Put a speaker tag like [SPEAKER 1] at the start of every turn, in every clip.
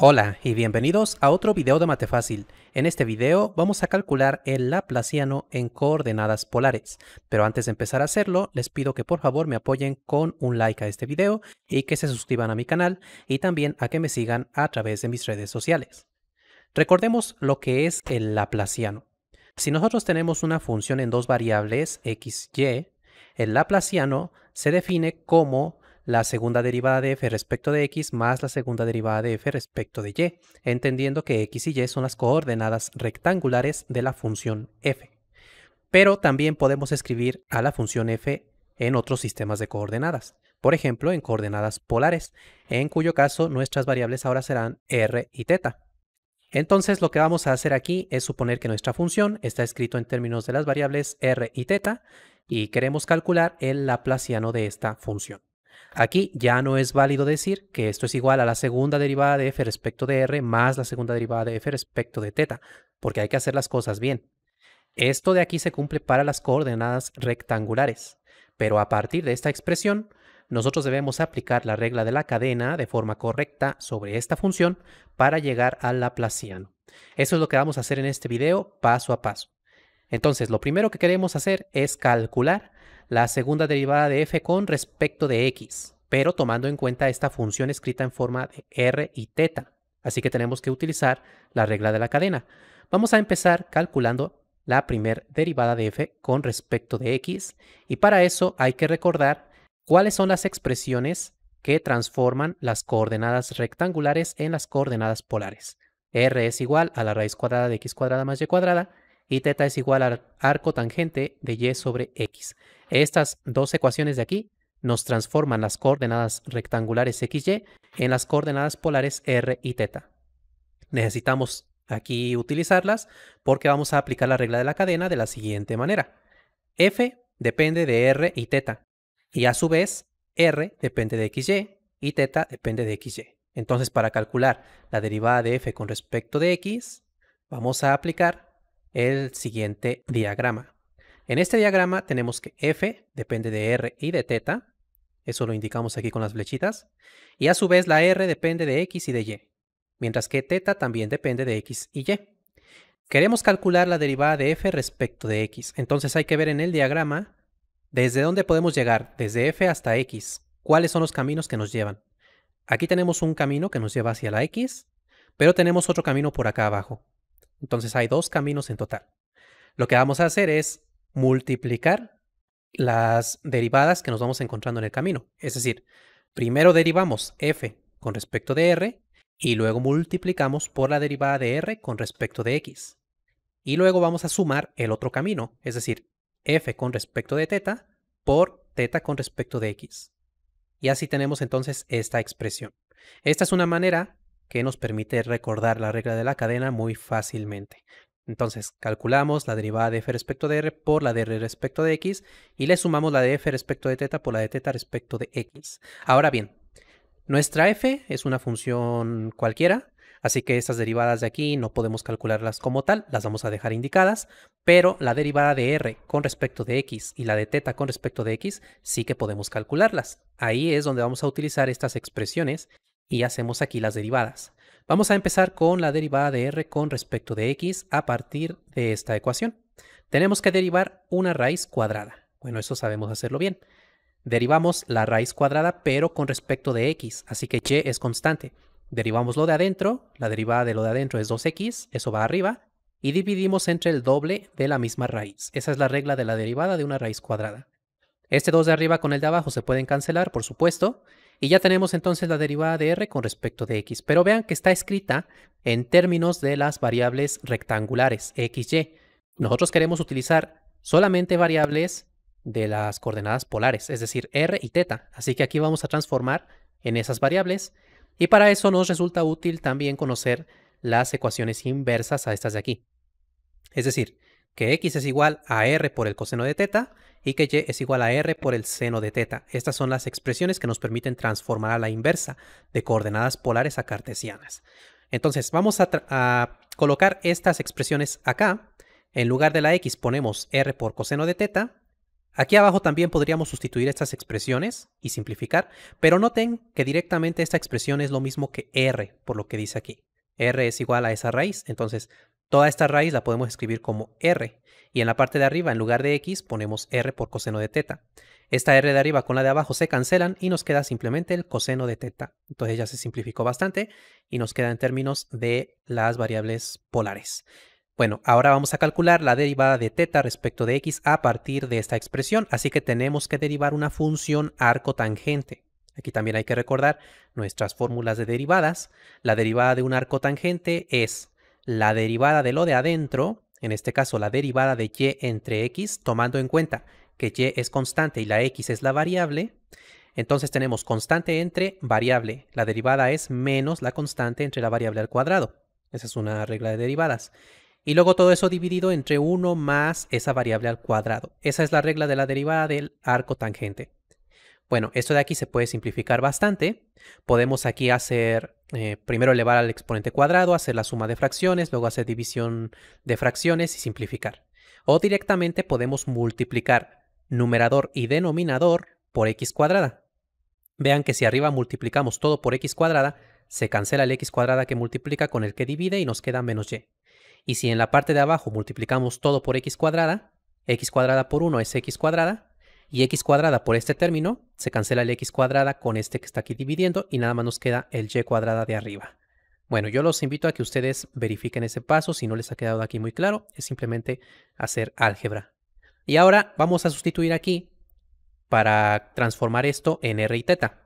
[SPEAKER 1] Hola y bienvenidos a otro video de Mate Fácil. En este video vamos a calcular el Laplaciano en coordenadas polares, pero antes de empezar a hacerlo les pido que por favor me apoyen con un like a este video y que se suscriban a mi canal y también a que me sigan a través de mis redes sociales. Recordemos lo que es el Laplaciano. Si nosotros tenemos una función en dos variables x, y, el Laplaciano se define como la segunda derivada de f respecto de x más la segunda derivada de f respecto de y, entendiendo que x y y son las coordenadas rectangulares de la función f. Pero también podemos escribir a la función f en otros sistemas de coordenadas, por ejemplo en coordenadas polares, en cuyo caso nuestras variables ahora serán r y θ. Entonces lo que vamos a hacer aquí es suponer que nuestra función está escrito en términos de las variables r y θ y queremos calcular el laplaciano de esta función. Aquí ya no es válido decir que esto es igual a la segunda derivada de f respecto de r más la segunda derivada de f respecto de teta, porque hay que hacer las cosas bien. Esto de aquí se cumple para las coordenadas rectangulares, pero a partir de esta expresión, nosotros debemos aplicar la regla de la cadena de forma correcta sobre esta función para llegar al Laplaciano. Eso es lo que vamos a hacer en este video paso a paso. Entonces, lo primero que queremos hacer es calcular la segunda derivada de f con respecto de x, pero tomando en cuenta esta función escrita en forma de r y teta Así que tenemos que utilizar la regla de la cadena. Vamos a empezar calculando la primera derivada de f con respecto de x y para eso hay que recordar cuáles son las expresiones que transforman las coordenadas rectangulares en las coordenadas polares. r es igual a la raíz cuadrada de x cuadrada más y cuadrada y teta es igual al arco tangente de y sobre x. Estas dos ecuaciones de aquí nos transforman las coordenadas rectangulares y) en las coordenadas polares r y teta. Necesitamos aquí utilizarlas porque vamos a aplicar la regla de la cadena de la siguiente manera. f depende de r y teta y a su vez r depende de xy y teta depende de xy. Entonces para calcular la derivada de f con respecto de x, vamos a aplicar el siguiente diagrama. En este diagrama tenemos que F depende de R y de teta Eso lo indicamos aquí con las flechitas. Y a su vez la R depende de X y de Y. Mientras que teta también depende de X y Y. Queremos calcular la derivada de F respecto de X. Entonces hay que ver en el diagrama desde dónde podemos llegar, desde F hasta X. ¿Cuáles son los caminos que nos llevan? Aquí tenemos un camino que nos lleva hacia la X, pero tenemos otro camino por acá abajo. Entonces hay dos caminos en total. Lo que vamos a hacer es multiplicar las derivadas que nos vamos encontrando en el camino. Es decir, primero derivamos f con respecto de r y luego multiplicamos por la derivada de r con respecto de x. Y luego vamos a sumar el otro camino, es decir, f con respecto de teta por teta con respecto de x. Y así tenemos entonces esta expresión. Esta es una manera que nos permite recordar la regla de la cadena muy fácilmente. Entonces calculamos la derivada de f respecto de r por la de r respecto de x y le sumamos la de f respecto de teta por la de teta respecto de x. Ahora bien, nuestra f es una función cualquiera, así que estas derivadas de aquí no podemos calcularlas como tal, las vamos a dejar indicadas, pero la derivada de r con respecto de x y la de teta con respecto de x sí que podemos calcularlas. Ahí es donde vamos a utilizar estas expresiones y hacemos aquí las derivadas. Vamos a empezar con la derivada de r con respecto de x a partir de esta ecuación. Tenemos que derivar una raíz cuadrada. Bueno, eso sabemos hacerlo bien. Derivamos la raíz cuadrada pero con respecto de x, así que y es constante. Derivamos lo de adentro, la derivada de lo de adentro es 2x, eso va arriba, y dividimos entre el doble de la misma raíz. Esa es la regla de la derivada de una raíz cuadrada. Este 2 de arriba con el de abajo se pueden cancelar, por supuesto, y ya tenemos entonces la derivada de r con respecto de x. Pero vean que está escrita en términos de las variables rectangulares, x, y. Nosotros queremos utilizar solamente variables de las coordenadas polares, es decir, r y teta Así que aquí vamos a transformar en esas variables. Y para eso nos resulta útil también conocer las ecuaciones inversas a estas de aquí. Es decir, que x es igual a r por el coseno de teta y que y es igual a r por el seno de teta. Estas son las expresiones que nos permiten transformar a la inversa de coordenadas polares a cartesianas. Entonces vamos a, a colocar estas expresiones acá. En lugar de la x ponemos r por coseno de teta. Aquí abajo también podríamos sustituir estas expresiones y simplificar, pero noten que directamente esta expresión es lo mismo que r, por lo que dice aquí. r es igual a esa raíz, entonces Toda esta raíz la podemos escribir como r, y en la parte de arriba, en lugar de x, ponemos r por coseno de teta. Esta r de arriba con la de abajo se cancelan y nos queda simplemente el coseno de teta. Entonces ya se simplificó bastante y nos queda en términos de las variables polares. Bueno, ahora vamos a calcular la derivada de teta respecto de x a partir de esta expresión, así que tenemos que derivar una función arco tangente. Aquí también hay que recordar nuestras fórmulas de derivadas. La derivada de un arco tangente es la derivada de lo de adentro, en este caso la derivada de y entre x, tomando en cuenta que y es constante y la x es la variable, entonces tenemos constante entre variable. La derivada es menos la constante entre la variable al cuadrado. Esa es una regla de derivadas. Y luego todo eso dividido entre 1 más esa variable al cuadrado. Esa es la regla de la derivada del arco tangente. Bueno, esto de aquí se puede simplificar bastante. Podemos aquí hacer, eh, primero elevar al exponente cuadrado, hacer la suma de fracciones, luego hacer división de fracciones y simplificar. O directamente podemos multiplicar numerador y denominador por x cuadrada. Vean que si arriba multiplicamos todo por x cuadrada, se cancela el x cuadrada que multiplica con el que divide y nos queda menos y. Y si en la parte de abajo multiplicamos todo por x cuadrada, x cuadrada por 1 es x cuadrada, y x cuadrada por este término, se cancela el x cuadrada con este que está aquí dividiendo y nada más nos queda el y cuadrada de arriba. Bueno, yo los invito a que ustedes verifiquen ese paso, si no les ha quedado aquí muy claro, es simplemente hacer álgebra. Y ahora vamos a sustituir aquí para transformar esto en r y teta.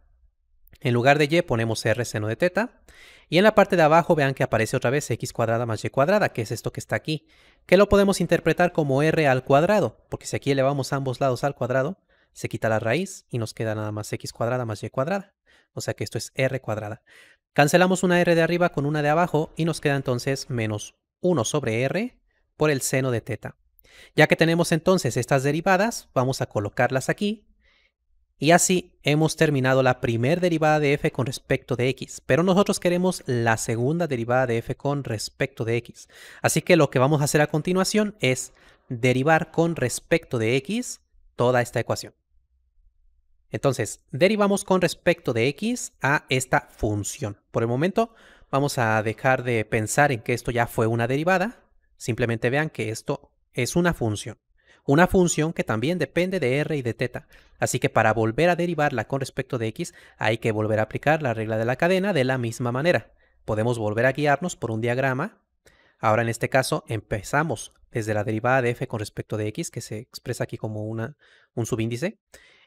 [SPEAKER 1] En lugar de y ponemos r seno de teta. Y en la parte de abajo vean que aparece otra vez x cuadrada más y cuadrada, que es esto que está aquí que lo podemos interpretar como r al cuadrado, porque si aquí elevamos ambos lados al cuadrado, se quita la raíz y nos queda nada más x cuadrada más y cuadrada. O sea que esto es r cuadrada. Cancelamos una r de arriba con una de abajo y nos queda entonces menos 1 sobre r por el seno de teta. Ya que tenemos entonces estas derivadas, vamos a colocarlas aquí y así hemos terminado la primera derivada de f con respecto de x, pero nosotros queremos la segunda derivada de f con respecto de x. Así que lo que vamos a hacer a continuación es derivar con respecto de x toda esta ecuación. Entonces, derivamos con respecto de x a esta función. Por el momento vamos a dejar de pensar en que esto ya fue una derivada, simplemente vean que esto es una función una función que también depende de r y de teta Así que para volver a derivarla con respecto de x, hay que volver a aplicar la regla de la cadena de la misma manera. Podemos volver a guiarnos por un diagrama. Ahora en este caso empezamos desde la derivada de f con respecto de x, que se expresa aquí como una, un subíndice,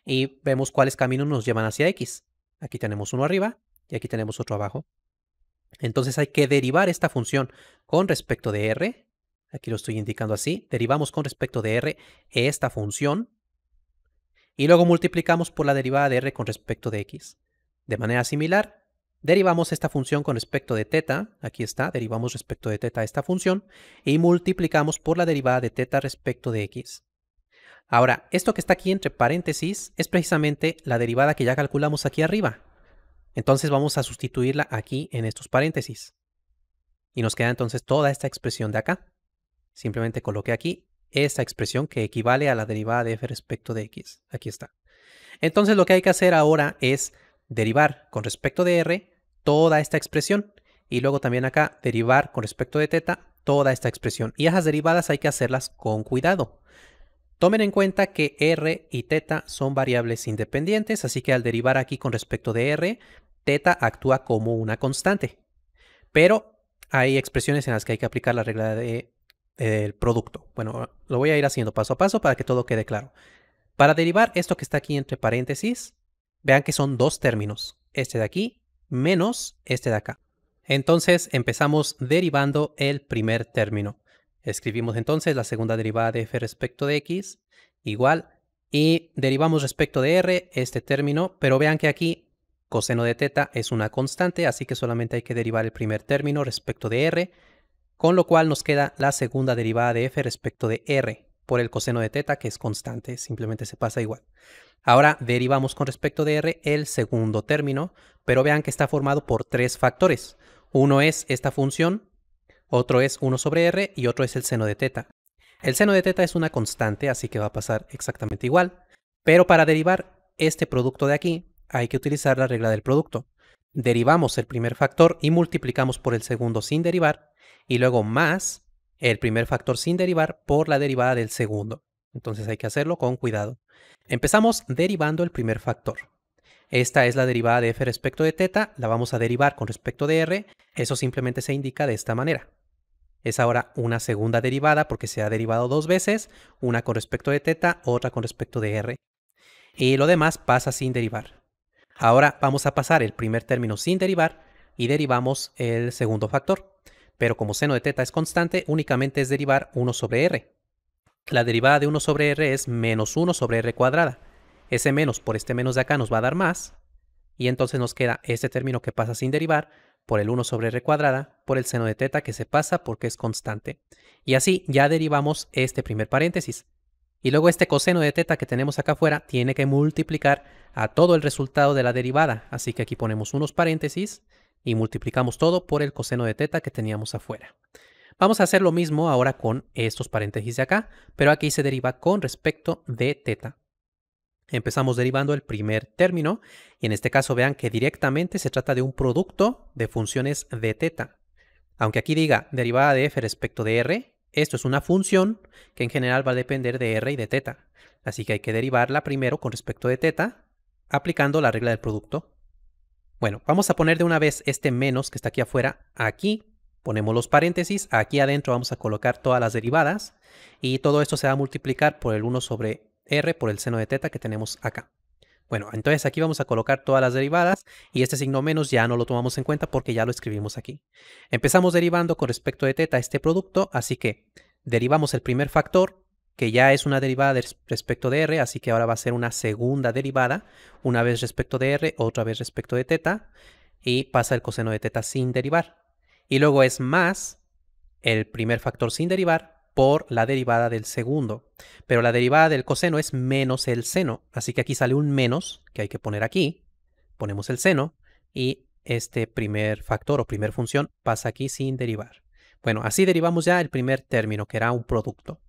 [SPEAKER 1] y vemos cuáles caminos nos llevan hacia x. Aquí tenemos uno arriba y aquí tenemos otro abajo. Entonces hay que derivar esta función con respecto de r aquí lo estoy indicando así, derivamos con respecto de r esta función y luego multiplicamos por la derivada de r con respecto de x. De manera similar, derivamos esta función con respecto de teta aquí está, derivamos respecto de teta esta función y multiplicamos por la derivada de teta respecto de x. Ahora, esto que está aquí entre paréntesis es precisamente la derivada que ya calculamos aquí arriba. Entonces vamos a sustituirla aquí en estos paréntesis. Y nos queda entonces toda esta expresión de acá. Simplemente coloqué aquí esta expresión que equivale a la derivada de f respecto de x. Aquí está. Entonces lo que hay que hacer ahora es derivar con respecto de r toda esta expresión y luego también acá derivar con respecto de teta toda esta expresión. Y esas derivadas hay que hacerlas con cuidado. Tomen en cuenta que r y teta son variables independientes, así que al derivar aquí con respecto de r, teta actúa como una constante. Pero hay expresiones en las que hay que aplicar la regla de el producto. Bueno, lo voy a ir haciendo paso a paso para que todo quede claro. Para derivar esto que está aquí entre paréntesis, vean que son dos términos, este de aquí menos este de acá. Entonces empezamos derivando el primer término. Escribimos entonces la segunda derivada de f respecto de x igual y derivamos respecto de r este término, pero vean que aquí coseno de teta es una constante, así que solamente hay que derivar el primer término respecto de r con lo cual nos queda la segunda derivada de f respecto de r por el coseno de teta, que es constante, simplemente se pasa igual. Ahora derivamos con respecto de r el segundo término, pero vean que está formado por tres factores. Uno es esta función, otro es 1 sobre r y otro es el seno de teta. El seno de teta es una constante, así que va a pasar exactamente igual. Pero para derivar este producto de aquí, hay que utilizar la regla del producto. Derivamos el primer factor y multiplicamos por el segundo sin derivar, y luego más el primer factor sin derivar por la derivada del segundo. Entonces hay que hacerlo con cuidado. Empezamos derivando el primer factor. Esta es la derivada de f respecto de teta, la vamos a derivar con respecto de r, eso simplemente se indica de esta manera. Es ahora una segunda derivada porque se ha derivado dos veces, una con respecto de teta, otra con respecto de r. Y lo demás pasa sin derivar. Ahora vamos a pasar el primer término sin derivar y derivamos el segundo factor pero como seno de teta es constante, únicamente es derivar 1 sobre r. La derivada de 1 sobre r es menos 1 sobre r cuadrada. Ese menos por este menos de acá nos va a dar más, y entonces nos queda este término que pasa sin derivar por el 1 sobre r cuadrada por el seno de teta que se pasa porque es constante. Y así ya derivamos este primer paréntesis. Y luego este coseno de teta que tenemos acá afuera tiene que multiplicar a todo el resultado de la derivada, así que aquí ponemos unos paréntesis, y multiplicamos todo por el coseno de teta que teníamos afuera. Vamos a hacer lo mismo ahora con estos paréntesis de acá, pero aquí se deriva con respecto de teta. Empezamos derivando el primer término, y en este caso vean que directamente se trata de un producto de funciones de teta. Aunque aquí diga derivada de f respecto de r, esto es una función que en general va a depender de r y de teta. Así que hay que derivarla primero con respecto de teta, aplicando la regla del producto bueno, vamos a poner de una vez este menos que está aquí afuera, aquí ponemos los paréntesis, aquí adentro vamos a colocar todas las derivadas y todo esto se va a multiplicar por el 1 sobre r por el seno de teta que tenemos acá. Bueno, entonces aquí vamos a colocar todas las derivadas y este signo menos ya no lo tomamos en cuenta porque ya lo escribimos aquí. Empezamos derivando con respecto de teta este producto, así que derivamos el primer factor que ya es una derivada respecto de r, así que ahora va a ser una segunda derivada, una vez respecto de r, otra vez respecto de teta, y pasa el coseno de teta sin derivar. Y luego es más el primer factor sin derivar por la derivada del segundo. Pero la derivada del coseno es menos el seno, así que aquí sale un menos que hay que poner aquí, ponemos el seno, y este primer factor o primer función pasa aquí sin derivar. Bueno, así derivamos ya el primer término, que era un producto.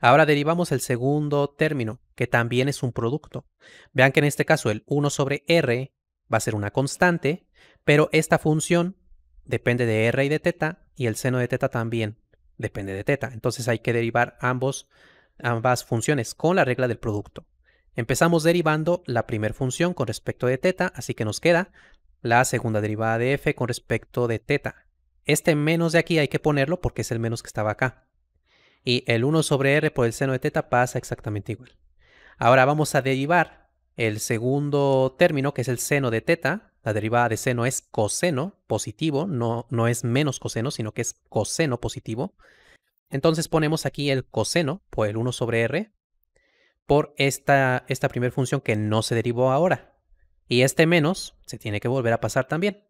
[SPEAKER 1] Ahora derivamos el segundo término, que también es un producto. Vean que en este caso el 1 sobre r va a ser una constante, pero esta función depende de r y de teta y el seno de teta también depende de teta, Entonces hay que derivar ambos, ambas funciones con la regla del producto. Empezamos derivando la primera función con respecto de teta, así que nos queda la segunda derivada de f con respecto de teta. Este menos de aquí hay que ponerlo porque es el menos que estaba acá y el 1 sobre r por el seno de teta pasa exactamente igual. Ahora vamos a derivar el segundo término, que es el seno de teta. La derivada de seno es coseno positivo, no, no es menos coseno, sino que es coseno positivo. Entonces ponemos aquí el coseno por el 1 sobre r por esta, esta primera función que no se derivó ahora. Y este menos se tiene que volver a pasar también.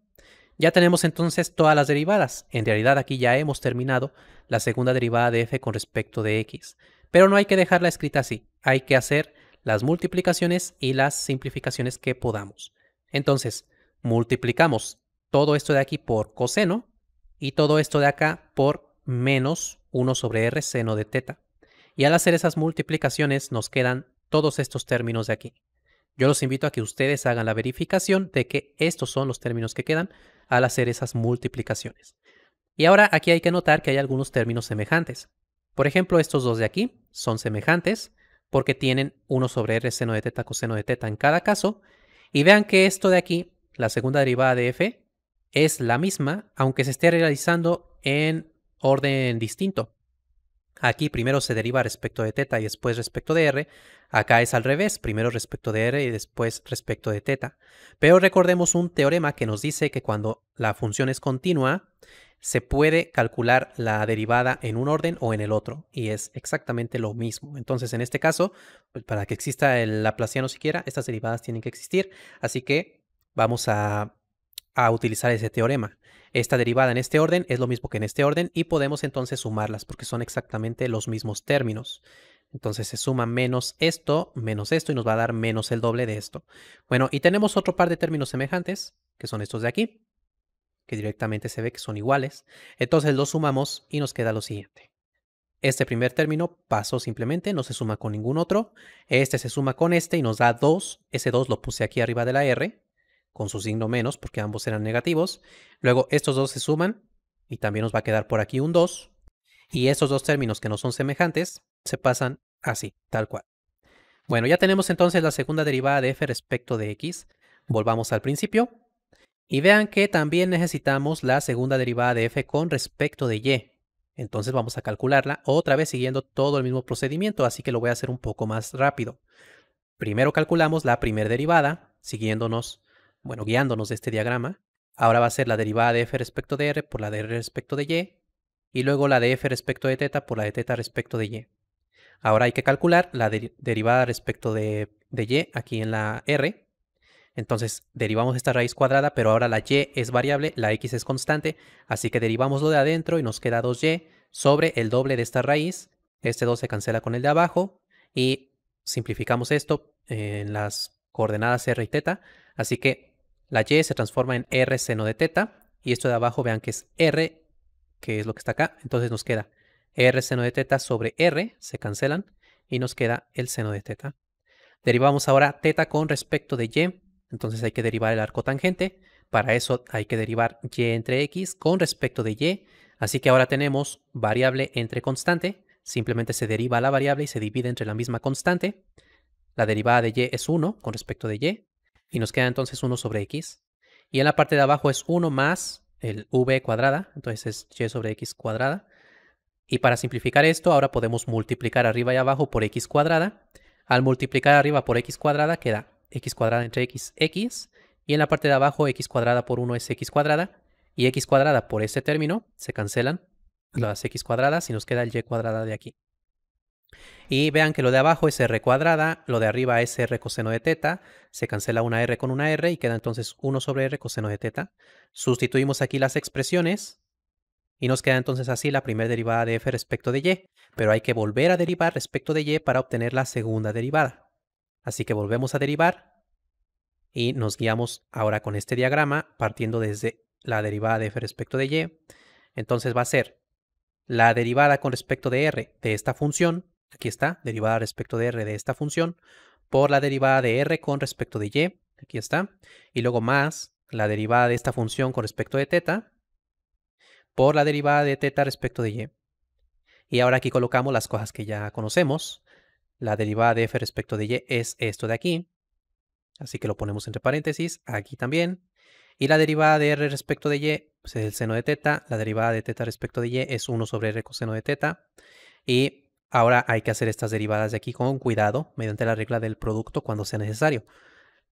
[SPEAKER 1] Ya tenemos entonces todas las derivadas. En realidad aquí ya hemos terminado la segunda derivada de f con respecto de x. Pero no hay que dejarla escrita así. Hay que hacer las multiplicaciones y las simplificaciones que podamos. Entonces, multiplicamos todo esto de aquí por coseno y todo esto de acá por menos 1 sobre r seno de teta. Y al hacer esas multiplicaciones nos quedan todos estos términos de aquí. Yo los invito a que ustedes hagan la verificación de que estos son los términos que quedan al hacer esas multiplicaciones. Y ahora aquí hay que notar que hay algunos términos semejantes. Por ejemplo, estos dos de aquí son semejantes porque tienen 1 sobre r seno de teta coseno de teta en cada caso. Y vean que esto de aquí, la segunda derivada de f, es la misma, aunque se esté realizando en orden distinto. Aquí primero se deriva respecto de teta y después respecto de r. Acá es al revés, primero respecto de r y después respecto de teta. Pero recordemos un teorema que nos dice que cuando la función es continua, se puede calcular la derivada en un orden o en el otro. Y es exactamente lo mismo. Entonces, en este caso, pues, para que exista el laplaciano siquiera, estas derivadas tienen que existir. Así que vamos a a utilizar ese teorema. Esta derivada en este orden es lo mismo que en este orden y podemos entonces sumarlas porque son exactamente los mismos términos. Entonces se suma menos esto, menos esto y nos va a dar menos el doble de esto. Bueno, y tenemos otro par de términos semejantes, que son estos de aquí, que directamente se ve que son iguales. Entonces los sumamos y nos queda lo siguiente. Este primer término pasó simplemente, no se suma con ningún otro. Este se suma con este y nos da 2. Ese 2 lo puse aquí arriba de la R con su signo menos porque ambos eran negativos. Luego estos dos se suman y también nos va a quedar por aquí un 2. Y estos dos términos que no son semejantes se pasan así, tal cual. Bueno, ya tenemos entonces la segunda derivada de f respecto de x. Volvamos al principio. Y vean que también necesitamos la segunda derivada de f con respecto de y. Entonces vamos a calcularla otra vez siguiendo todo el mismo procedimiento, así que lo voy a hacer un poco más rápido. Primero calculamos la primera derivada, siguiéndonos bueno, guiándonos de este diagrama, ahora va a ser la derivada de f respecto de r por la de r respecto de y, y luego la de f respecto de teta por la de teta respecto de y. Ahora hay que calcular la derivada respecto de, de y aquí en la r. Entonces derivamos esta raíz cuadrada, pero ahora la y es variable, la x es constante, así que derivamos lo de adentro y nos queda 2y sobre el doble de esta raíz. Este 2 se cancela con el de abajo y simplificamos esto en las coordenadas r y teta. Así que la Y se transforma en R seno de teta. Y esto de abajo vean que es R, que es lo que está acá. Entonces nos queda R seno de teta sobre R, se cancelan. Y nos queda el seno de teta. Derivamos ahora teta con respecto de Y. Entonces hay que derivar el arco tangente. Para eso hay que derivar Y entre X con respecto de Y. Así que ahora tenemos variable entre constante. Simplemente se deriva la variable y se divide entre la misma constante. La derivada de y es 1 con respecto de y. Y nos queda entonces 1 sobre x. Y en la parte de abajo es 1 más el v cuadrada, entonces es y sobre x cuadrada. Y para simplificar esto, ahora podemos multiplicar arriba y abajo por x cuadrada. Al multiplicar arriba por x cuadrada queda x cuadrada entre x, x. Y en la parte de abajo, x cuadrada por 1 es x cuadrada. Y x cuadrada por este término se cancelan las x cuadradas y nos queda el y cuadrada de aquí. Y vean que lo de abajo es r cuadrada, lo de arriba es r coseno de teta, se cancela una r con una r y queda entonces 1 sobre r coseno de teta. Sustituimos aquí las expresiones y nos queda entonces así la primera derivada de f respecto de y, pero hay que volver a derivar respecto de y para obtener la segunda derivada. Así que volvemos a derivar y nos guiamos ahora con este diagrama partiendo desde la derivada de f respecto de y. Entonces va a ser la derivada con respecto de r de esta función Aquí está, derivada respecto de r de esta función por la derivada de r con respecto de y. Aquí está. Y luego más la derivada de esta función con respecto de teta por la derivada de teta respecto de y. Y ahora aquí colocamos las cosas que ya conocemos. La derivada de f respecto de y es esto de aquí. Así que lo ponemos entre paréntesis, aquí también. Y la derivada de r respecto de y pues, es el seno de teta. La derivada de teta respecto de y es 1 sobre r coseno de teta. Y Ahora hay que hacer estas derivadas de aquí con cuidado mediante la regla del producto cuando sea necesario.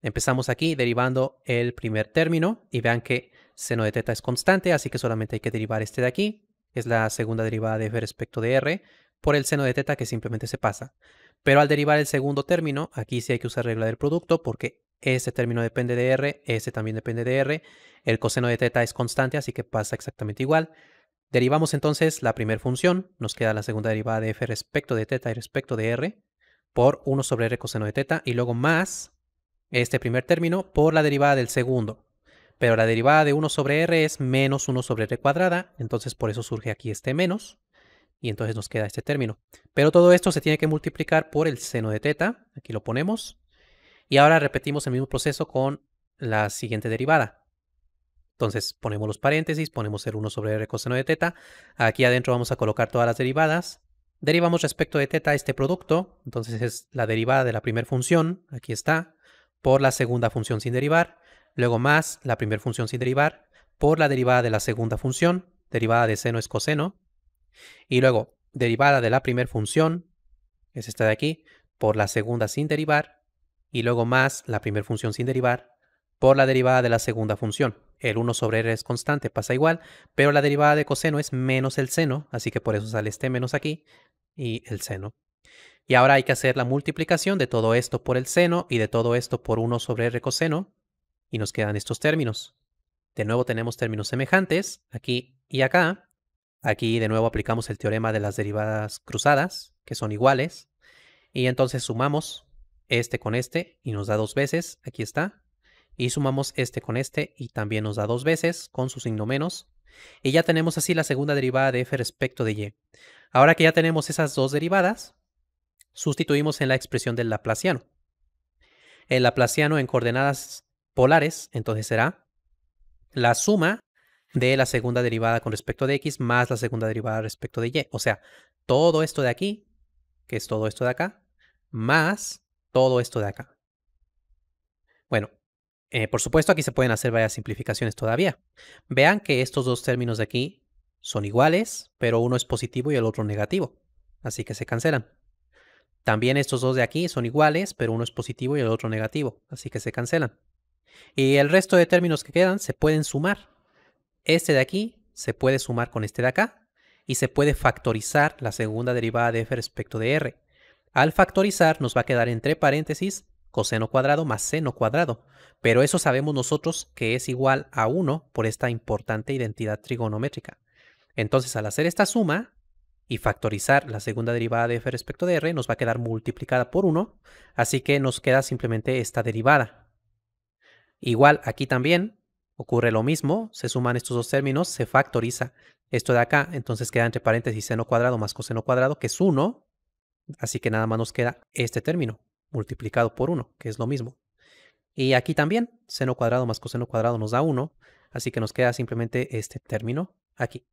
[SPEAKER 1] Empezamos aquí derivando el primer término y vean que seno de teta es constante, así que solamente hay que derivar este de aquí, es la segunda derivada de f respecto de r, por el seno de teta que simplemente se pasa. Pero al derivar el segundo término, aquí sí hay que usar regla del producto porque este término depende de r, este también depende de r, el coseno de teta es constante, así que pasa exactamente igual. Derivamos entonces la primera función, nos queda la segunda derivada de f respecto de teta y respecto de r por 1 sobre r coseno de teta y luego más este primer término por la derivada del segundo. Pero la derivada de 1 sobre r es menos 1 sobre r cuadrada, entonces por eso surge aquí este menos y entonces nos queda este término. Pero todo esto se tiene que multiplicar por el seno de teta, aquí lo ponemos, y ahora repetimos el mismo proceso con la siguiente derivada. Entonces ponemos los paréntesis, ponemos el 1 sobre r coseno de teta. Aquí adentro vamos a colocar todas las derivadas. Derivamos respecto de teta este producto, entonces es la derivada de la primera función, aquí está, por la segunda función sin derivar, luego más la primera función sin derivar, por la derivada de la segunda función, derivada de seno es coseno, y luego derivada de la primera función, es esta de aquí, por la segunda sin derivar, y luego más la primera función sin derivar, por la derivada de la segunda función el 1 sobre r es constante, pasa igual, pero la derivada de coseno es menos el seno, así que por eso sale este menos aquí y el seno. Y ahora hay que hacer la multiplicación de todo esto por el seno y de todo esto por 1 sobre r coseno, y nos quedan estos términos. De nuevo tenemos términos semejantes, aquí y acá. Aquí de nuevo aplicamos el teorema de las derivadas cruzadas, que son iguales. Y entonces sumamos este con este y nos da dos veces, aquí está, y sumamos este con este y también nos da dos veces con su signo menos. Y ya tenemos así la segunda derivada de f respecto de y. Ahora que ya tenemos esas dos derivadas, sustituimos en la expresión del laplaciano. El laplaciano en coordenadas polares, entonces será la suma de la segunda derivada con respecto de x más la segunda derivada respecto de y. O sea, todo esto de aquí, que es todo esto de acá, más todo esto de acá. Bueno, eh, por supuesto, aquí se pueden hacer varias simplificaciones todavía. Vean que estos dos términos de aquí son iguales, pero uno es positivo y el otro negativo. Así que se cancelan. También estos dos de aquí son iguales, pero uno es positivo y el otro negativo. Así que se cancelan. Y el resto de términos que quedan se pueden sumar. Este de aquí se puede sumar con este de acá y se puede factorizar la segunda derivada de f respecto de r. Al factorizar nos va a quedar entre paréntesis coseno cuadrado más seno cuadrado, pero eso sabemos nosotros que es igual a 1 por esta importante identidad trigonométrica. Entonces, al hacer esta suma y factorizar la segunda derivada de f respecto de r, nos va a quedar multiplicada por 1, así que nos queda simplemente esta derivada. Igual aquí también ocurre lo mismo, se suman estos dos términos, se factoriza esto de acá, entonces queda entre paréntesis seno cuadrado más coseno cuadrado, que es 1, así que nada más nos queda este término multiplicado por 1, que es lo mismo. Y aquí también, seno cuadrado más coseno cuadrado nos da 1, así que nos queda simplemente este término aquí.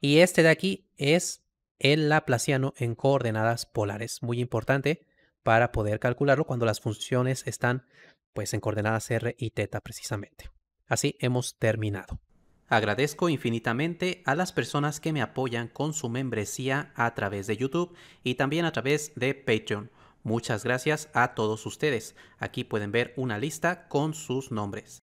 [SPEAKER 1] Y este de aquí es el laplaciano en coordenadas polares, muy importante para poder calcularlo cuando las funciones están pues en coordenadas r y teta precisamente. Así hemos terminado. Agradezco infinitamente a las personas que me apoyan con su membresía a través de YouTube y también a través de Patreon. Muchas gracias a todos ustedes. Aquí pueden ver una lista con sus nombres.